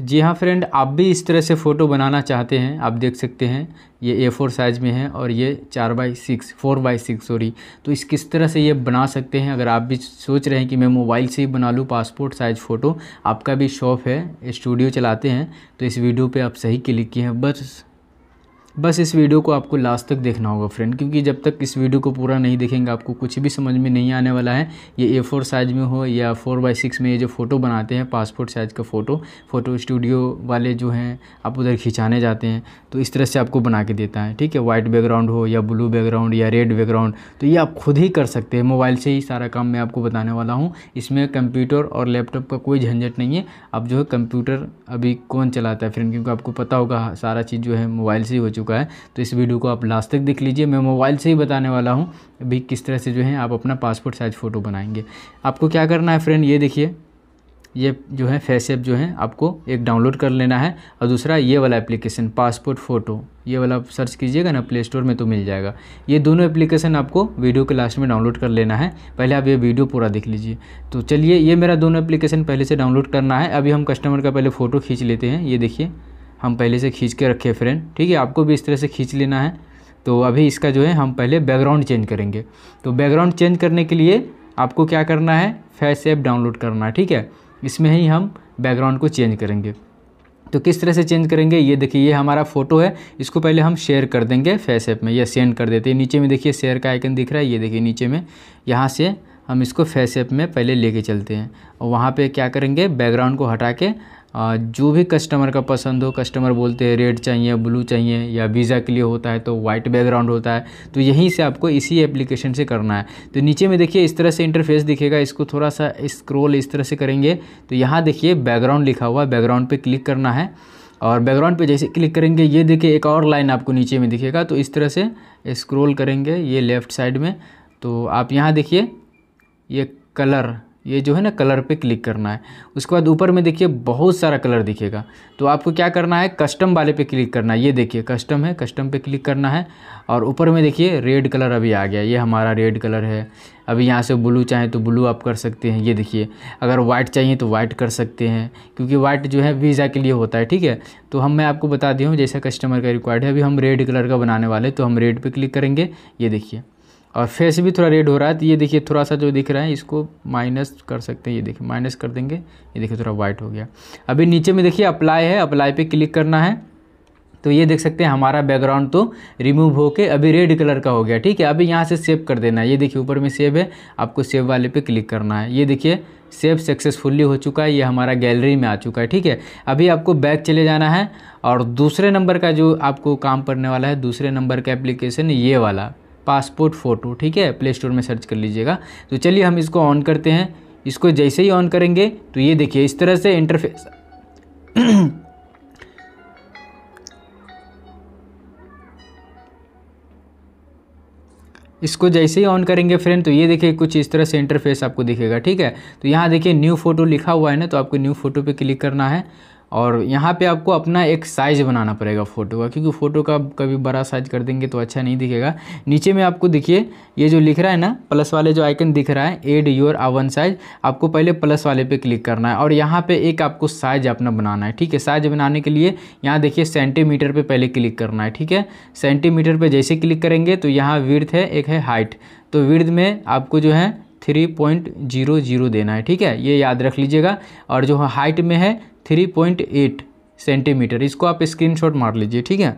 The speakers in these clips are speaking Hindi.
जी हाँ फ्रेंड आप भी इस तरह से फ़ोटो बनाना चाहते हैं आप देख सकते हैं ये ए फोर साइज़ में है और ये चार by six four by six sorry तो इस किस तरह से ये बना सकते हैं अगर आप भी सोच रहे हैं कि मैं मोबाइल से ही बना लूँ पासपोर्ट साइज़ फ़ोटो आपका भी शॉप है स्टूडियो चलाते हैं तो इस वीडियो पर आप सही क्लिक किए हैं बस बस इस वीडियो को आपको लास्ट तक देखना होगा फ्रेंड क्योंकि जब तक इस वीडियो को पूरा नहीं देखेंगे आपको कुछ भी समझ में नहीं आने वाला है ये ए फोर साइज़ में हो या फोर बाई सिक्स में ये जो फ़ोटो बनाते हैं पासपोर्ट साइज़ का फ़ोटो फ़ोटो स्टूडियो वाले जो हैं आप उधर खिंचाने जाते हैं तो इस तरह से आपको बना के देता है ठीक है वाइट बैकग्राउंड हो या ब्लू बैकग्राउंड या रेड बैकग्राउंड तो ये आप खुद ही कर सकते हैं मोबाइल से ही सारा काम मैं आपको बताने वाला हूँ इसमें कंप्यूटर और लैपटॉप का कोई झंझट नहीं है आप जो है कंप्यूटर अभी कौन चलाता है फ्रेंड क्योंकि आपको पता होगा सारा चीज़ जो है मोबाइल से ही हो चुका चुका है तो इस वीडियो को आप लास्ट तक देख लीजिए मैं मोबाइल से ही बताने वाला हूँ अभी किस तरह से जो है आप अपना पासपोर्ट साइज़ फ़ोटो बनाएंगे आपको क्या करना है फ्रेंड ये देखिए ये जो है फेस ऐप जो है आपको एक डाउनलोड कर लेना है और दूसरा ये वाला एप्लीकेशन पासपोर्ट फ़ोटो ये वाला आप सर्च कीजिएगा ना प्ले स्टोर में तो मिल जाएगा ये दोनों एप्लीकेशन आपको वीडियो के लास्ट में डाउनलोड कर लेना है पहले आप ये वीडियो पूरा देख लीजिए तो चलिए ये मेरा दोनों एप्लीकेशन पहले से डाउनलोड करना है अभी हम कस्टमर का पहले फ़ोटो खींच लेते हैं ये देखिए हम पहले से खींच के रखे फ्रेम ठीक है आपको भी इस तरह से खींच लेना है तो अभी इसका जो है हम पहले बैकग्राउंड चेंज करेंगे तो बैकग्राउंड चेंज करने के लिए आपको क्या करना है फैस ऐप डाउनलोड करना है ठीक है इसमें ही हम बैकग्राउंड को चेंज करेंगे तो किस तरह से चेंज करेंगे ये देखिए ये हमारा फोटो है इसको पहले हम शेयर कर देंगे फेस ऐप में या सेंड कर देते हैं नीचे में देखिए शेयर का आइकन दिख रहा है ये देखिए नीचे में यहाँ से हम इसको फेस ऐप में पहले लेके चलते हैं और वहाँ पे क्या करेंगे बैकग्राउंड को हटा के जो भी कस्टमर का पसंद हो कस्टमर बोलते हैं रेड चाहिए ब्लू चाहिए या वीज़ा के लिए होता है तो वाइट बैकग्राउंड होता है तो यहीं से आपको इसी एप्लीकेशन से करना है तो नीचे में देखिए इस तरह से इंटरफेस दिखेगा इसको थोड़ा सा स्क्रोल इस तरह से करेंगे तो यहाँ देखिए बैकग्राउंड लिखा हुआ है बैकग्राउंड पर क्लिक करना है और बैकग्राउंड पे जैसे क्लिक करेंगे ये देखिए एक और लाइन आपको नीचे में दिखेगा तो इस तरह से स्क्रॉल करेंगे ये लेफ़्ट साइड में तो आप यहाँ देखिए ये कलर ये जो है ना कलर पे क्लिक करना है उसके बाद ऊपर में देखिए बहुत सारा कलर दिखेगा तो आपको क्या करना है कस्टम वाले पे क्लिक करना है ये देखिए कस्टम है कस्टम पे क्लिक करना है और ऊपर में देखिए रेड कलर अभी आ गया ये हमारा रेड कलर है अभी यहाँ से ब्लू चाहे तो ब्लू आप कर सकते हैं ये देखिए अगर वाइट चाहिए तो वाइट कर सकते हैं क्योंकि वाइट जो है वीज़ा के लिए होता है ठीक है तो हम मैं आपको बता दिया हूँ जैसा कस्टमर का रिक्वायर्ड है अभी हम रेड कलर का बनाने वाले तो हम रेड पर क्लिक करेंगे ये देखिए और फेस भी थोड़ा रेड हो रहा है तो ये देखिए थोड़ा सा जो दिख रहा है इसको माइनस कर सकते हैं ये देखिए माइनस कर देंगे ये देखिए थोड़ा वाइट हो गया अभी नीचे में देखिए अप्लाई है अप्लाई पे क्लिक करना है तो ये देख सकते हैं हमारा बैकग्राउंड तो रिमूव होके अभी रेड कलर का हो गया ठीक है अभी यहाँ से सेव कर देना है ये देखिए ऊपर में सेव है आपको सेव वाले पे क्लिक करना है ये देखिए सेव सक्सेसफुली हो चुका है ये हमारा गैलरी में आ चुका है ठीक है अभी आपको बैक चले जाना है और दूसरे नंबर का जो आपको काम करने वाला है दूसरे नंबर का एप्लीकेशन ये वाला पासपोर्ट फ़ोटो ठीक है प्ले स्टोर में सर्च कर लीजिएगा तो चलिए हम इसको ऑन करते हैं इसको जैसे ही ऑन करेंगे तो ये देखिए इस तरह से इंटरफेस इसको जैसे ही ऑन करेंगे फ्रेंड तो ये देखिए कुछ इस तरह से इंटरफेस आपको दिखेगा ठीक है तो यहाँ देखिए न्यू फ़ोटो लिखा हुआ है ना तो आपको न्यू फ़ोटो पे क्लिक करना है और यहाँ पे आपको अपना एक साइज़ बनाना पड़ेगा फ़ोटो का क्योंकि फ़ोटो का कभी बड़ा साइज कर देंगे तो अच्छा नहीं दिखेगा नीचे में आपको देखिए ये जो लिख रहा है ना प्लस वाले जो आइकन दिख रहा है एड योर आवन साइज आपको पहले प्लस वाले पे क्लिक करना है और यहाँ पे एक आपको साइज अपना बनाना है ठीक है साइज बनाने के लिए यहाँ देखिए सेंटीमीटर पर पहले क्लिक करना है ठीक है सेंटीमीटर पर जैसे क्लिक करेंगे तो यहाँ विर्थ है एक है हाइट तो विर्थ में आपको जो है थ्री पॉइंट जीरो जीरो देना है ठीक है ये याद रख लीजिएगा और जो हाइट में है थ्री पॉइंट एट सेंटीमीटर इसको आप स्क्रीनशॉट मार लीजिए ठीक है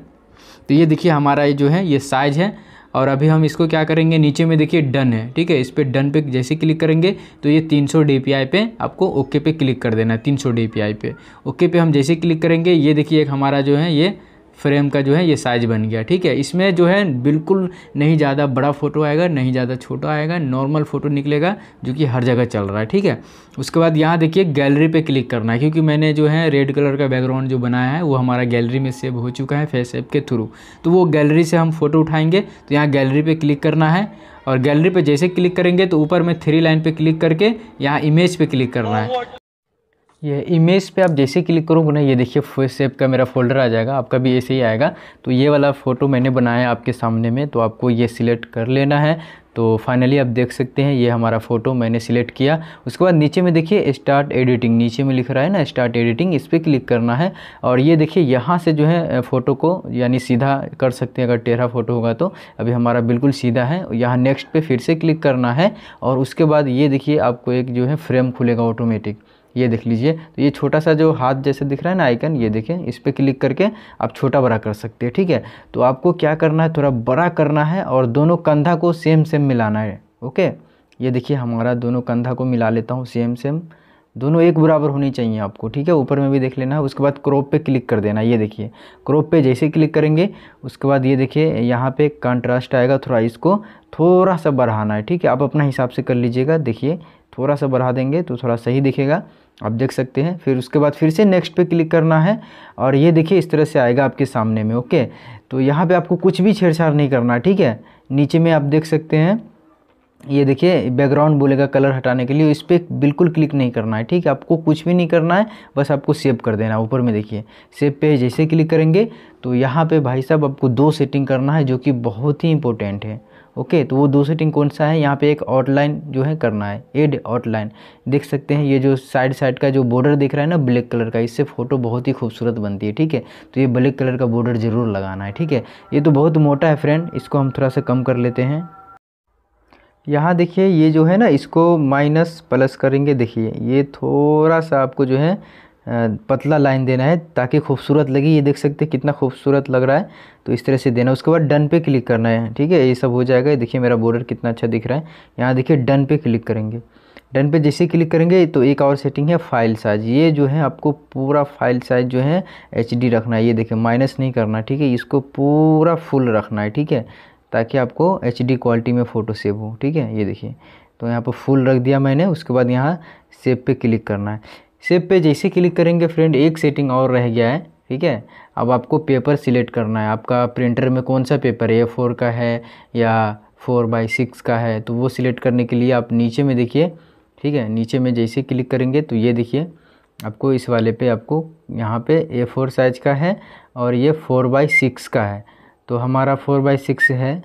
तो ये देखिए हमारा ये जो है ये साइज है और अभी हम इसको क्या करेंगे नीचे में देखिए डन है ठीक है इस पर डन पे जैसे क्लिक करेंगे तो ये 300 डीपीआई पे आपको ओके पे क्लिक कर देना है 300 डीपीआई पे ओके पे हम जैसे क्लिक करेंगे ये देखिए एक हमारा जो है ये फ्रेम का जो है ये साइज़ बन गया ठीक है इसमें जो है बिल्कुल नहीं ज़्यादा बड़ा फ़ोटो आएगा नहीं ज़्यादा छोटा आएगा नॉर्मल फ़ोटो निकलेगा जो कि हर जगह चल रहा है ठीक है उसके बाद यहाँ देखिए गैलरी पे क्लिक करना है क्योंकि मैंने जो है रेड कलर का बैकग्राउंड जो बनाया है वो हमारा गैलरी में सेव हो चुका है फेस ऐप के थ्रू तो वो गैलरी से हम फ़ोटो उठाएँगे तो यहाँ गैलरी पर क्लिक करना है और गैलरी पर जैसे क्लिक करेंगे तो ऊपर में थ्री लाइन पर क्लिक करके यहाँ इमेज पर क्लिक करना है ये इमेज पे आप जैसे क्लिक करोगे ना ये देखिए फर्स्ट सेप का मेरा फोल्डर आ जाएगा आपका भी ऐसे ही आएगा तो ये वाला फ़ोटो मैंने बनाया आपके सामने में तो आपको ये सिलेक्ट कर लेना है तो फाइनली आप देख सकते हैं ये हमारा फ़ोटो मैंने सिलेक्ट किया उसके बाद नीचे में देखिए स्टार्ट एडिटिंग नीचे में लिख रहा है ना स्टार्ट एडिटिंग इस पर क्लिक करना है और ये देखिए यहाँ से जो है फ़ोटो को यानी सीधा कर सकते हैं अगर टेढ़ा फ़ोटो होगा तो अभी हमारा बिल्कुल सीधा है यहाँ नेक्स्ट पर फिर से क्लिक करना है और उसके बाद ये देखिए आपको एक जो है फ्रेम खुलेगा ऑटोमेटिक ये देख लीजिए तो ये छोटा सा जो हाथ जैसे दिख रहा है ना आइकन ये देखें इस पर क्लिक करके आप छोटा बड़ा कर सकते हैं ठीक है तो आपको क्या करना है थोड़ा बड़ा करना है और दोनों कंधा को सेम सेम मिलाना है ओके ये देखिए हमारा दोनों कंधा को मिला लेता हूँ सेम सेम दोनों एक बराबर होनी चाहिए आपको ठीक है ऊपर में भी देख लेना है उसके बाद क्रॉप पे क्लिक कर देना ये देखिए क्रॉप पे जैसे क्लिक करेंगे उसके बाद ये देखिए यहाँ पे कंट्रास्ट आएगा थोड़ा इसको थोड़ा सा बढ़ाना है ठीक है आप अपना हिसाब से कर लीजिएगा देखिए थोड़ा सा बढ़ा देंगे तो थोड़ा सही दिखेगा आप देख सकते हैं फिर उसके बाद फिर से नेक्स्ट पे क्लिक करना है और ये देखिए इस तरह से आएगा आपके सामने में ओके तो यहाँ पे आपको कुछ भी छेड़छाड़ नहीं करना ठीक है नीचे में आप देख सकते हैं ये देखिए बैकग्राउंड बोलेगा कलर हटाने के लिए इस पर बिल्कुल क्लिक नहीं करना है ठीक है आपको कुछ भी नहीं करना है बस आपको सेव कर देना ऊपर में देखिए सेव पे जैसे क्लिक करेंगे तो यहाँ पे भाई साहब आपको दो सेटिंग करना है जो कि बहुत ही इंपॉर्टेंट है ओके तो वो दो सेटिंग कौन सा है यहाँ पे एक आउटलाइन जो है करना है एड आउटलाइन देख सकते हैं ये जो साइड साइड का जो बॉर्डर दिख रहा है ना ब्लैक कलर का इससे फोटो बहुत ही खूबसूरत बनती है ठीक है तो ये ब्लैक कलर का बॉर्डर ज़रूर लगाना है ठीक है ये तो बहुत मोटा है फ्रेंड इसको हम थोड़ा सा कम कर लेते हैं यहाँ देखिए ये जो है ना इसको माइनस प्लस करेंगे देखिए ये थोड़ा सा आपको जो है पतला लाइन देना है ताकि खूबसूरत लगे ये देख सकते हैं कितना खूबसूरत लग रहा है तो इस तरह से देना है उसके बाद डन पे क्लिक करना है ठीक है ये सब हो जाएगा देखिए मेरा बॉर्डर कितना अच्छा दिख रहा है यहाँ देखिए डन पे क्लिक करेंगे डन पे जैसे क्लिक करेंगे तो एक और सेटिंग है फाइल साइज ये जो है आपको पूरा फाइल साइज जो है एच रखना है ये देखिए माइनस नहीं करना ठीक है इसको पूरा फुल रखना है ठीक है ताकि आपको एच क्वालिटी में फ़ोटो सेव हो ठीक है ये देखिए तो यहाँ पर फुल रख दिया मैंने उसके बाद यहाँ सेव पे क्लिक करना है सेव पे जैसे क्लिक करेंगे फ्रेंड एक सेटिंग और रह गया है ठीक है अब आपको पेपर सिलेक्ट करना है आपका प्रिंटर में कौन सा पेपर ए फोर का है या फोर बाई सिक्स का है तो वो सिलेक्ट करने के लिए आप नीचे में देखिए ठीक है नीचे में जैसे क्लिक करेंगे तो ये देखिए आपको इस वाले पे आपको यहाँ पे ए फोर साइज का है और ये फोर बाई सिक्स का है तो हमारा फोर बाई सिक्स है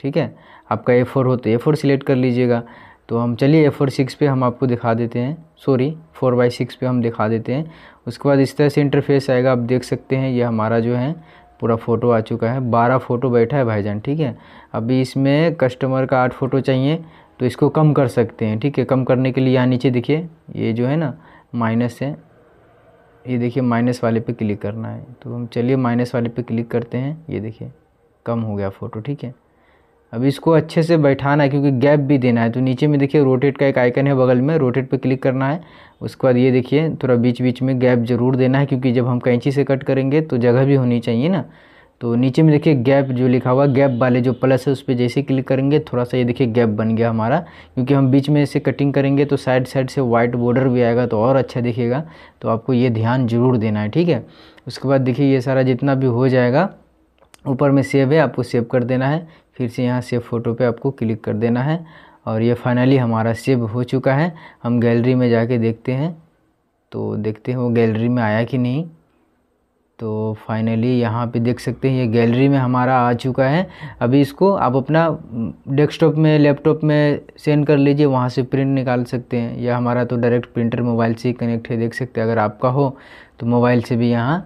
ठीक है आपका ए फोर हो तो ए फोर सिलेक्ट कर लीजिएगा तो हम चलिए ए फोर सिक्स पर हम आपको दिखा देते हैं सॉरी फोर बाई सिक्स पर हम दिखा देते हैं उसके बाद इस तरह से इंटरफेस आएगा आप देख सकते हैं ये हमारा जो है पूरा फ़ोटो आ चुका है बारह फ़ोटो बैठा है भाईजान ठीक है अभी इसमें कस्टमर का आठ फ़ोटो चाहिए तो इसको कम कर सकते हैं ठीक है कम करने के लिए यहाँ नीचे देखिए ये जो है ना माइनस है ये देखिए माइनस वाले पे क्लिक करना है तो हम चलिए माइनस वाले पे क्लिक करते हैं ये देखिए कम हो गया फ़ोटो ठीक है अब इसको अच्छे से बैठाना है क्योंकि गैप भी देना है तो नीचे में देखिए रोटेट का एक आइकन है बगल में रोटेट पे क्लिक करना है उसके बाद ये देखिए थोड़ा बीच बीच में गैप ज़रूर देना है क्योंकि जब हम कैंची से कट करेंगे तो जगह भी होनी चाहिए ना तो नीचे में देखिए गैप जो लिखा हुआ गैप वाले जो प्लस है उस पर जैसे क्लिक करेंगे थोड़ा सा ये देखिए गैप बन गया हमारा क्योंकि हम बीच में इसे कटिंग करेंगे तो साइड साइड से वाइट बॉर्डर भी आएगा तो और अच्छा दिखेगा तो आपको ये ध्यान जरूर देना है ठीक है उसके बाद देखिए ये सारा जितना भी हो जाएगा ऊपर में सेव है आपको सेव कर देना है फिर से यहाँ सेव फ़ोटो पे आपको क्लिक कर देना है और ये फाइनली हमारा सेव हो चुका है हम गैलरी में जाके देखते हैं तो देखते हैं वो गैलरी में आया कि नहीं तो फाइनली यहाँ पे देख सकते हैं ये गैलरी में हमारा आ चुका है अभी इसको आप अपना डेस्कटॉप में लैपटॉप में सेंड कर लीजिए वहाँ से प्रिंट निकाल सकते हैं या हमारा तो डायरेक्ट प्रिंटर मोबाइल से ही कनेक्ट है देख सकते हैं अगर आपका हो तो मोबाइल से भी यहाँ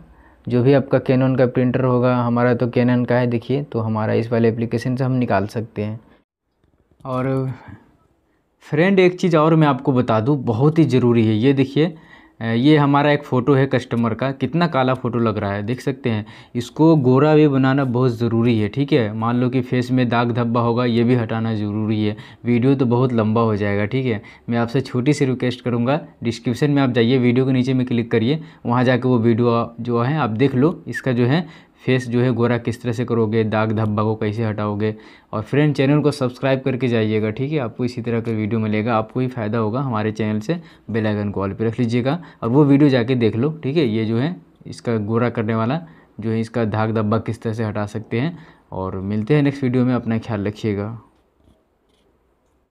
जो भी आपका कैनन का प्रिंटर होगा हमारा तो कैनन का है देखिए तो हमारा इस वाले एप्लीकेशन से हम निकाल सकते हैं और फ्रेंड एक चीज़ और मैं आपको बता दूँ बहुत ही ज़रूरी है ये देखिए ये हमारा एक फ़ोटो है कस्टमर का कितना काला फ़ोटो लग रहा है देख सकते हैं इसको गोरा भी बनाना बहुत ज़रूरी है ठीक है मान लो कि फेस में दाग धब्बा होगा ये भी हटाना ज़रूरी है वीडियो तो बहुत लंबा हो जाएगा ठीक है मैं आपसे छोटी सी रिक्वेस्ट करूँगा डिस्क्रिप्शन में आप जाइए वीडियो के नीचे में क्लिक करिए वहाँ जाके वो वीडियो जो है आप देख लो इसका जो है फेस जो है गोरा किस तरह से करोगे दाग धब्बा को कैसे हटाओगे और फ्रेंड चैनल को सब्सक्राइब करके जाइएगा ठीक है आपको इसी तरह का वीडियो मिलेगा आपको ही फ़ायदा होगा हमारे चैनल से बेल आइकन को ऑल पर रख लीजिएगा और वो वीडियो जाके देख लो ठीक है ये जो है इसका गोरा करने वाला जो है इसका धाग धब्बा किस तरह से हटा सकते हैं और मिलते हैं नेक्स्ट वीडियो में अपना ख्याल रखिएगा